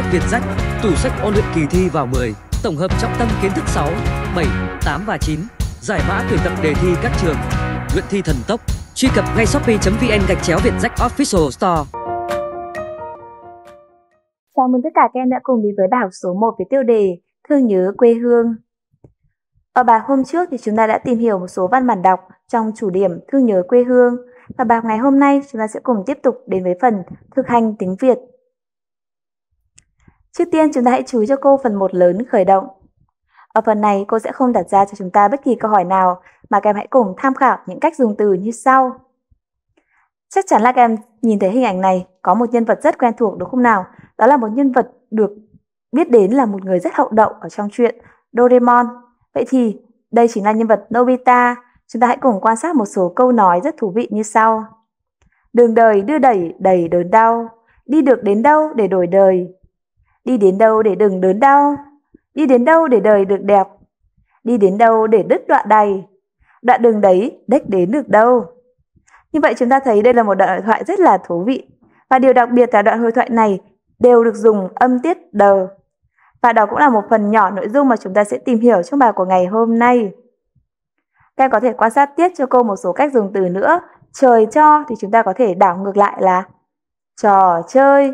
sách Việt Sách, tủ sách ôn luyện kỳ thi vào 10, tổng hợp trọng tâm kiến thức 6, 7, 8 và 9, giải mã tuyển tập đề thi các trường, luyện thi thần tốc. Truy cập ngay shopee.vn gạch chéo Việt Sách Official Store. Chào mừng tất cả các em đã cùng đến với bài học số 1 với tiêu đề Thương nhớ quê hương. Ở bài hôm trước thì chúng ta đã tìm hiểu một số văn bản đọc trong chủ điểm Thương nhớ quê hương. Và bài học ngày hôm nay chúng ta sẽ cùng tiếp tục đến với phần thực hành tiếng Việt Trước tiên chúng ta hãy chú ý cho cô phần 1 lớn khởi động. Ở phần này cô sẽ không đặt ra cho chúng ta bất kỳ câu hỏi nào mà các em hãy cùng tham khảo những cách dùng từ như sau. Chắc chắn là các em nhìn thấy hình ảnh này có một nhân vật rất quen thuộc đúng không nào? Đó là một nhân vật được biết đến là một người rất hậu đậu ở trong truyện Doraemon. Vậy thì đây chính là nhân vật Nobita. Chúng ta hãy cùng quan sát một số câu nói rất thú vị như sau. Đường đời đưa đẩy đầy đớn đau, đi được đến đâu để đổi đời, Đi đến đâu để đừng đớn đau, đi đến đâu để đời được đẹp, đi đến đâu để đứt đoạn đầy, đoạn đường đấy đếch đến được đâu. Như vậy chúng ta thấy đây là một đoạn hội thoại rất là thú vị. Và điều đặc biệt là đoạn hội thoại này đều được dùng âm tiết đờ. Và đó cũng là một phần nhỏ nội dung mà chúng ta sẽ tìm hiểu trong bài của ngày hôm nay. Các em có thể quan sát tiết cho cô một số cách dùng từ nữa. Trời cho thì chúng ta có thể đảo ngược lại là trò chơi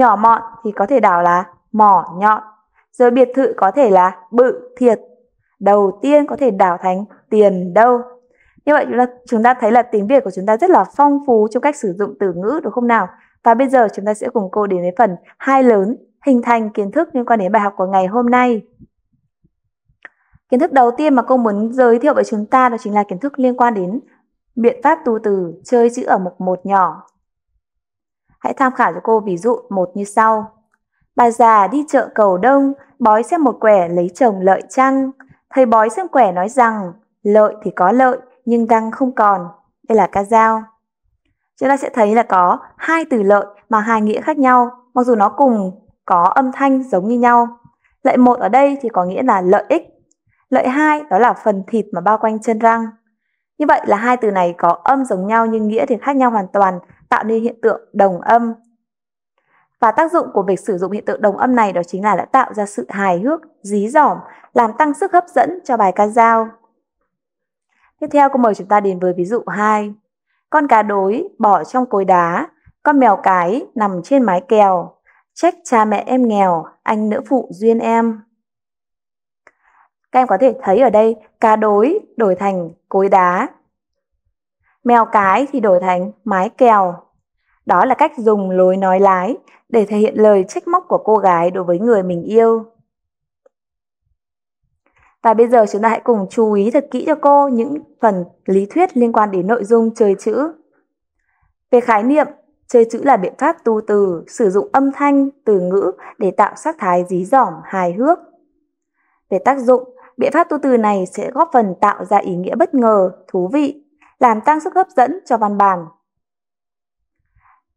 Nhỏ mọn thì có thể đảo là mỏ nhọn, rồi biệt thự có thể là bự thiệt. Đầu tiên có thể đảo thành tiền đâu. Như vậy chúng ta, chúng ta thấy là tiếng Việt của chúng ta rất là phong phú trong cách sử dụng từ ngữ đúng không nào? Và bây giờ chúng ta sẽ cùng cô đến với phần hai lớn hình thành kiến thức liên quan đến bài học của ngày hôm nay. Kiến thức đầu tiên mà cô muốn giới thiệu với chúng ta đó chính là kiến thức liên quan đến biện pháp tu từ chơi chữ ở mục một nhỏ. Hãy tham khảo cho cô ví dụ một như sau. Bà già đi chợ cầu đông, bói xem một quẻ lấy chồng lợi chăng? Thầy bói xem quẻ nói rằng, lợi thì có lợi, nhưng răng không còn. Đây là ca dao. Chúng ta sẽ thấy là có hai từ lợi mà hai nghĩa khác nhau, mặc dù nó cùng có âm thanh giống như nhau. Lợi một ở đây thì có nghĩa là lợi ích. Lợi hai đó là phần thịt mà bao quanh chân răng. Như vậy là hai từ này có âm giống nhau nhưng nghĩa thì khác nhau hoàn toàn, tạo nên hiện tượng đồng âm. Và tác dụng của việc sử dụng hiện tượng đồng âm này đó chính là đã tạo ra sự hài hước, dí dỏm, làm tăng sức hấp dẫn cho bài ca dao. Tiếp theo cô mời chúng ta đến với ví dụ 2. Con cá đối bỏ trong cối đá, con mèo cái nằm trên mái kèo, trách cha mẹ em nghèo, anh nữ phụ duyên em. Các em có thể thấy ở đây cá đối đổi thành cối đá. Mèo cái thì đổi thành mái kèo. Đó là cách dùng lối nói lái để thể hiện lời trách móc của cô gái đối với người mình yêu. Và bây giờ chúng ta hãy cùng chú ý thật kỹ cho cô những phần lý thuyết liên quan đến nội dung chơi chữ. Về khái niệm, chơi chữ là biện pháp tu từ, sử dụng âm thanh, từ ngữ để tạo sắc thái dí dỏm, hài hước. Về tác dụng, Biện pháp tu từ này sẽ góp phần tạo ra ý nghĩa bất ngờ, thú vị, làm tăng sức hấp dẫn cho văn bản.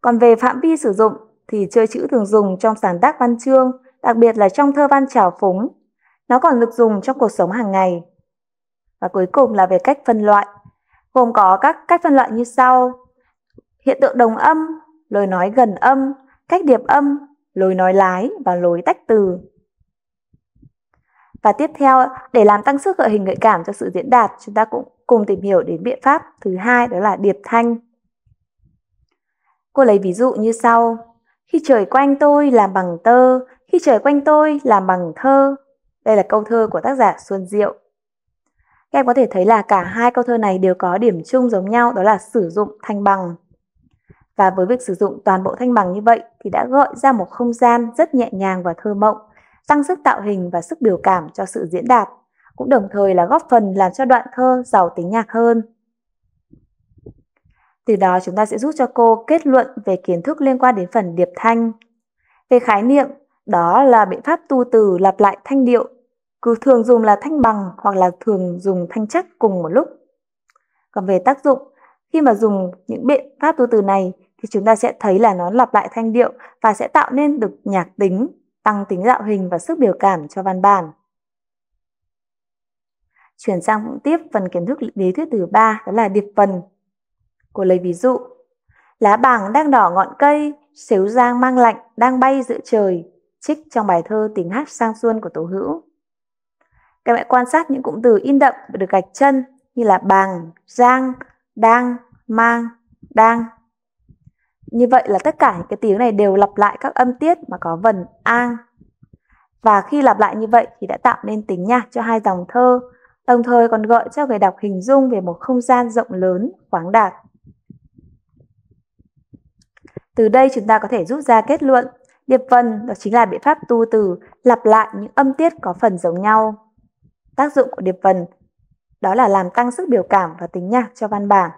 Còn về phạm vi sử dụng thì chơi chữ thường dùng trong sáng tác văn chương, đặc biệt là trong thơ văn trào phúng. Nó còn được dùng trong cuộc sống hàng ngày. Và cuối cùng là về cách phân loại, gồm có các cách phân loại như sau. Hiện tượng đồng âm, lời nói gần âm, cách điệp âm, lối nói lái và lối tách từ. Và tiếp theo, để làm tăng sức gợi hình gợi cảm cho sự diễn đạt, chúng ta cũng cùng tìm hiểu đến biện pháp thứ hai đó là điệp thanh. Cô lấy ví dụ như sau. Khi trời quanh tôi làm bằng tơ, khi trời quanh tôi làm bằng thơ. Đây là câu thơ của tác giả Xuân Diệu. Các em có thể thấy là cả hai câu thơ này đều có điểm chung giống nhau đó là sử dụng thanh bằng. Và với việc sử dụng toàn bộ thanh bằng như vậy thì đã gợi ra một không gian rất nhẹ nhàng và thơ mộng tăng sức tạo hình và sức biểu cảm cho sự diễn đạt, cũng đồng thời là góp phần làm cho đoạn thơ giàu tính nhạc hơn. Từ đó chúng ta sẽ giúp cho cô kết luận về kiến thức liên quan đến phần điệp thanh. Về khái niệm, đó là biện pháp tu từ lặp lại thanh điệu, cứ thường dùng là thanh bằng hoặc là thường dùng thanh chắc cùng một lúc. Còn về tác dụng, khi mà dùng những biện pháp tu từ này thì chúng ta sẽ thấy là nó lặp lại thanh điệu và sẽ tạo nên được nhạc tính tăng tính tạo hình và sức biểu cảm cho văn bản. Chuyển sang tiếp phần kiến thức lý thuyết thứ ba đó là điệp phần. Cô lấy ví dụ, lá bàng đang đỏ ngọn cây, xíu giang mang lạnh đang bay giữa trời, trích trong bài thơ tiếng hát sang xuân của Tố Hữu. Các bạn quan sát những cụm từ in đậm được gạch chân như là bàng, giang, đang, mang, đang, như vậy là tất cả những cái tiếng này đều lặp lại các âm tiết mà có vần an. Và khi lặp lại như vậy thì đã tạo nên tính nhạc cho hai dòng thơ, đồng thời còn gợi cho người đọc hình dung về một không gian rộng lớn, khoáng đạt. Từ đây chúng ta có thể rút ra kết luận, điệp vần đó chính là biện pháp tu từ lặp lại những âm tiết có phần giống nhau. Tác dụng của điệp vần đó là làm tăng sức biểu cảm và tính nhạc cho văn bản.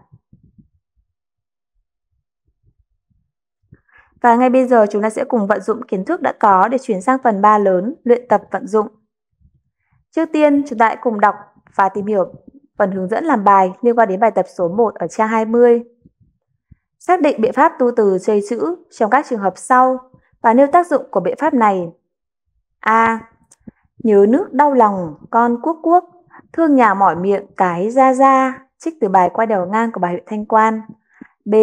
Và ngay bây giờ chúng ta sẽ cùng vận dụng kiến thức đã có để chuyển sang phần 3 lớn, luyện tập vận dụng. Trước tiên, chúng ta hãy cùng đọc và tìm hiểu phần hướng dẫn làm bài liên quan đến bài tập số 1 ở trang 20. Xác định biện pháp tu từ chơi chữ trong các trường hợp sau và nêu tác dụng của biện pháp này. A. Nhớ nước đau lòng, con quốc quốc, thương nhà mỏi miệng cái ra ra, trích từ bài quay đầu ngang của bà huyện Thanh Quan. B.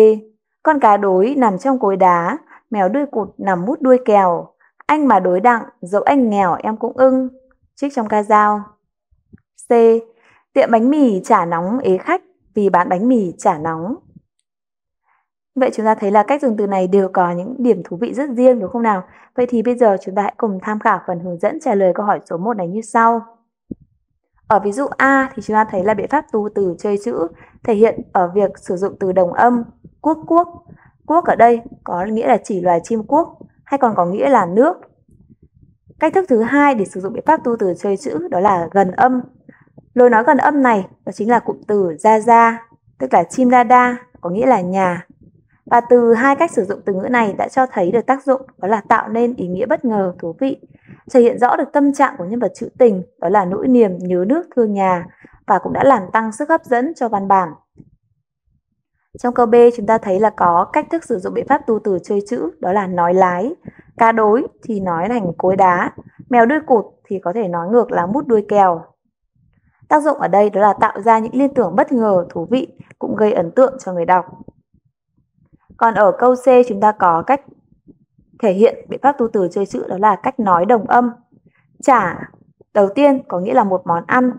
Con cá đối nằm trong cối đá, Mèo đuôi cụt nằm mút đuôi kèo, anh mà đối đặng, dẫu anh nghèo em cũng ưng. Trích trong ca dao. C. Tiệm bánh mì trả nóng ế khách vì bán bánh mì trả nóng. Vậy chúng ta thấy là cách dùng từ này đều có những điểm thú vị rất riêng đúng không nào? Vậy thì bây giờ chúng ta hãy cùng tham khảo phần hướng dẫn trả lời câu hỏi số 1 này như sau. Ở ví dụ A thì chúng ta thấy là biện pháp tu từ chơi chữ thể hiện ở việc sử dụng từ đồng âm, quốc quốc Quốc ở đây có nghĩa là chỉ loài chim quốc hay còn có nghĩa là nước. Cách thức thứ hai để sử dụng biện pháp tu từ chơi chữ đó là gần âm. Lối nói gần âm này đó chính là cụm từ ra ra, tức là chim đa đa, có nghĩa là nhà. Và từ hai cách sử dụng từ ngữ này đã cho thấy được tác dụng đó là tạo nên ý nghĩa bất ngờ, thú vị, thể hiện rõ được tâm trạng của nhân vật trữ tình, đó là nỗi niềm nhớ nước thương nhà và cũng đã làm tăng sức hấp dẫn cho văn bản. Trong câu B chúng ta thấy là có cách thức sử dụng biện pháp tu từ chơi chữ đó là nói lái. Cá đối thì nói thành cối đá. Mèo đuôi cụt thì có thể nói ngược là mút đuôi kèo. Tác dụng ở đây đó là tạo ra những liên tưởng bất ngờ, thú vị, cũng gây ấn tượng cho người đọc. Còn ở câu C chúng ta có cách thể hiện biện pháp tu từ chơi chữ đó là cách nói đồng âm. Trả đầu tiên có nghĩa là một món ăn,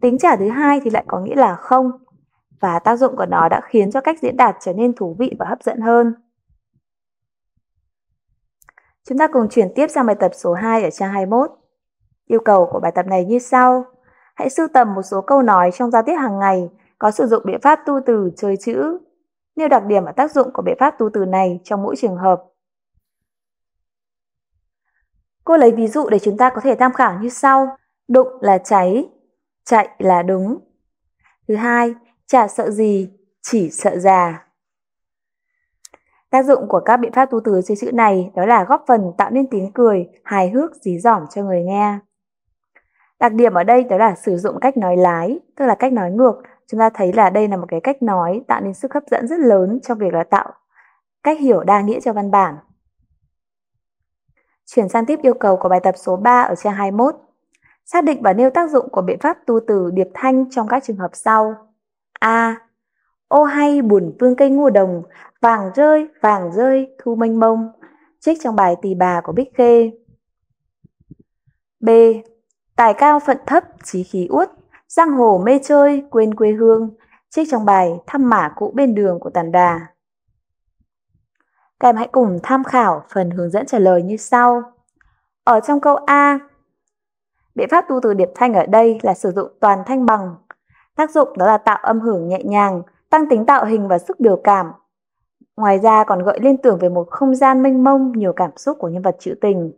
tính trả thứ hai thì lại có nghĩa là không và tác dụng của nó đã khiến cho cách diễn đạt trở nên thú vị và hấp dẫn hơn. Chúng ta cùng chuyển tiếp sang bài tập số 2 ở trang 21. Yêu cầu của bài tập này như sau. Hãy sưu tầm một số câu nói trong giao tiếp hàng ngày có sử dụng biện pháp tu từ chơi chữ. Nêu đặc điểm và tác dụng của biện pháp tu từ này trong mỗi trường hợp. Cô lấy ví dụ để chúng ta có thể tham khảo như sau. Đụng là cháy, chạy là đúng. Thứ hai, Chả sợ gì, chỉ sợ già. Tác dụng của các biện pháp tu từ dưới chữ này đó là góp phần tạo nên tiếng cười, hài hước, dí dỏm cho người nghe. Đặc điểm ở đây đó là sử dụng cách nói lái, tức là cách nói ngược. Chúng ta thấy là đây là một cái cách nói tạo nên sức hấp dẫn rất lớn trong việc là tạo cách hiểu đa nghĩa cho văn bản. Chuyển sang tiếp yêu cầu của bài tập số 3 ở trang 21. Xác định và nêu tác dụng của biện pháp tu từ điệp thanh trong các trường hợp sau. A. ô hay buồn vương cây ngô đồng, vàng rơi, vàng rơi, thu mênh mông, trích trong bài tỳ bà của Bích Khê. B. Tài cao phận thấp, trí khí uất, giang hồ mê chơi, quên quê hương, trích trong bài Thăm mã cũ bên đường của Tàn Đà. Các em hãy cùng tham khảo phần hướng dẫn trả lời như sau. Ở trong câu A, biện pháp tu từ điệp thanh ở đây là sử dụng toàn thanh bằng Tác dụng đó là tạo âm hưởng nhẹ nhàng, tăng tính tạo hình và sức biểu cảm. Ngoài ra còn gợi liên tưởng về một không gian mênh mông nhiều cảm xúc của nhân vật trữ tình.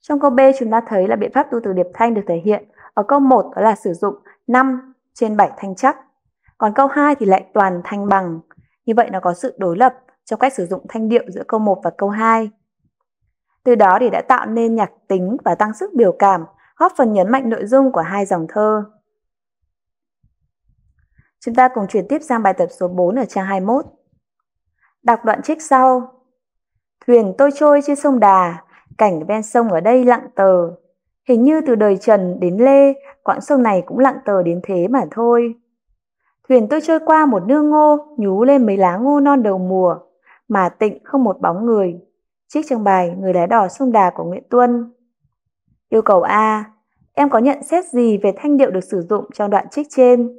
Trong câu B chúng ta thấy là biện pháp tu từ điệp thanh được thể hiện ở câu 1 đó là sử dụng 5 trên 7 thanh chắc. Còn câu 2 thì lại toàn thanh bằng. Như vậy nó có sự đối lập trong cách sử dụng thanh điệu giữa câu 1 và câu 2. Từ đó thì đã tạo nên nhạc tính và tăng sức biểu cảm, góp phần nhấn mạnh nội dung của hai dòng thơ. Chúng ta cùng chuyển tiếp sang bài tập số 4 ở trang 21. Đọc đoạn trích sau. Thuyền tôi trôi trên sông Đà, cảnh ven sông ở đây lặng tờ. Hình như từ đời Trần đến Lê, quãng sông này cũng lặng tờ đến thế mà thôi. Thuyền tôi trôi qua một nương ngô, nhú lên mấy lá ngô non đầu mùa, mà tịnh không một bóng người. Trích trong bài Người lái đỏ sông Đà của Nguyễn Tuân. Yêu cầu A. Em có nhận xét gì về thanh điệu được sử dụng trong đoạn trích trên?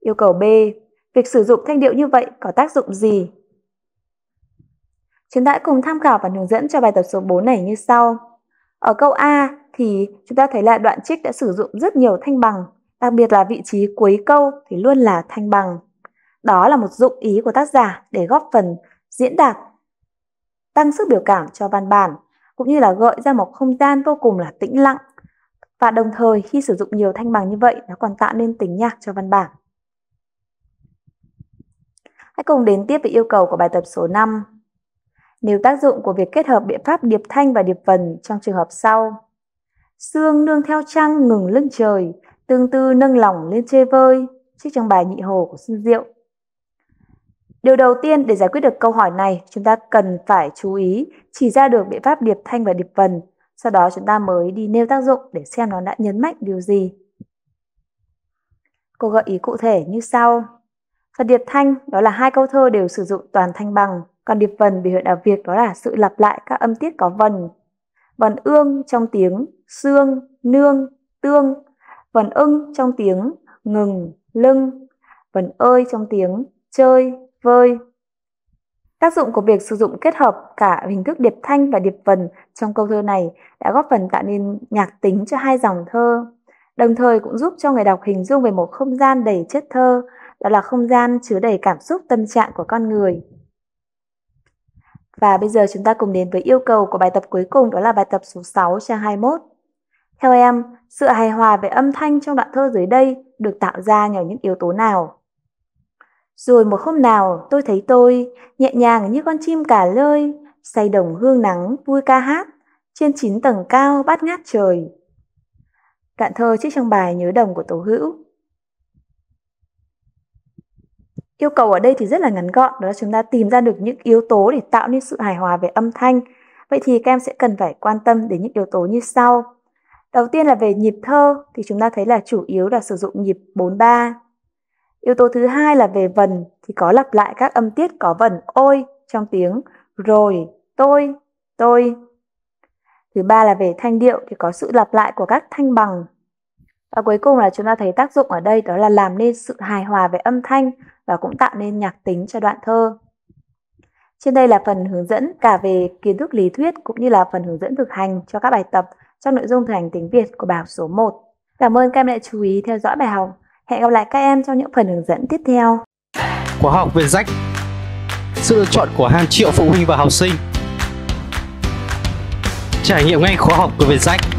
Yêu cầu B. Việc sử dụng thanh điệu như vậy có tác dụng gì? Chúng ta cùng tham khảo và hướng dẫn cho bài tập số 4 này như sau. Ở câu A thì chúng ta thấy là đoạn trích đã sử dụng rất nhiều thanh bằng, đặc biệt là vị trí cuối câu thì luôn là thanh bằng. Đó là một dụng ý của tác giả để góp phần diễn đạt, tăng sức biểu cảm cho văn bản, cũng như là gợi ra một không gian vô cùng là tĩnh lặng. Và đồng thời khi sử dụng nhiều thanh bằng như vậy nó còn tạo nên tính nhạc cho văn bản. Hãy cùng đến tiếp với yêu cầu của bài tập số 5. Nếu tác dụng của việc kết hợp biện pháp điệp thanh và điệp vần trong trường hợp sau. Sương nương theo trăng ngừng lưng trời, tương tư nâng lòng lên chê vơi, trích trong bài nhị hồ của Xuân Diệu. Điều đầu tiên để giải quyết được câu hỏi này, chúng ta cần phải chú ý chỉ ra được biện pháp điệp thanh và điệp vần, sau đó chúng ta mới đi nêu tác dụng để xem nó đã nhấn mạnh điều gì. Cô gợi ý cụ thể như sau. Và điệp thanh đó là hai câu thơ đều sử dụng toàn thanh bằng, còn điệp vần biểu hiện ở việc đó là sự lặp lại các âm tiết có vần. Vần ương trong tiếng xương, nương, tương, vần ưng trong tiếng ngừng, lưng, vần ơi trong tiếng chơi, vơi. Tác dụng của việc sử dụng kết hợp cả hình thức điệp thanh và điệp vần trong câu thơ này đã góp phần tạo nên nhạc tính cho hai dòng thơ, đồng thời cũng giúp cho người đọc hình dung về một không gian đầy chất thơ, đó là không gian chứa đầy cảm xúc tâm trạng của con người. Và bây giờ chúng ta cùng đến với yêu cầu của bài tập cuối cùng đó là bài tập số 6 trang 21. Theo em, sự hài hòa về âm thanh trong đoạn thơ dưới đây được tạo ra nhờ những yếu tố nào? Rồi một hôm nào tôi thấy tôi nhẹ nhàng như con chim cả lơi, say đồng hương nắng vui ca hát, trên chín tầng cao bát ngát trời. Đoạn thơ trích trong bài Nhớ đồng của Tố Hữu. Yêu cầu ở đây thì rất là ngắn gọn, đó là chúng ta tìm ra được những yếu tố để tạo nên sự hài hòa về âm thanh. Vậy thì các em sẽ cần phải quan tâm đến những yếu tố như sau. Đầu tiên là về nhịp thơ thì chúng ta thấy là chủ yếu là sử dụng nhịp 43. Yếu tố thứ hai là về vần thì có lặp lại các âm tiết có vần ôi trong tiếng rồi, tôi, tôi. Thứ ba là về thanh điệu thì có sự lặp lại của các thanh bằng. Và cuối cùng là chúng ta thấy tác dụng ở đây đó là làm nên sự hài hòa về âm thanh và cũng tạo nên nhạc tính cho đoạn thơ. Trên đây là phần hướng dẫn cả về kiến thức lý thuyết cũng như là phần hướng dẫn thực hành cho các bài tập trong nội dung thực hành tiếng Việt của bảo số 1. Cảm ơn các em đã chú ý theo dõi bài học. Hẹn gặp lại các em trong những phần hướng dẫn tiếp theo. Khóa học về rách Sự lựa chọn của hàng triệu phụ huynh và học sinh Trải nghiệm ngay khóa học của Việt Rách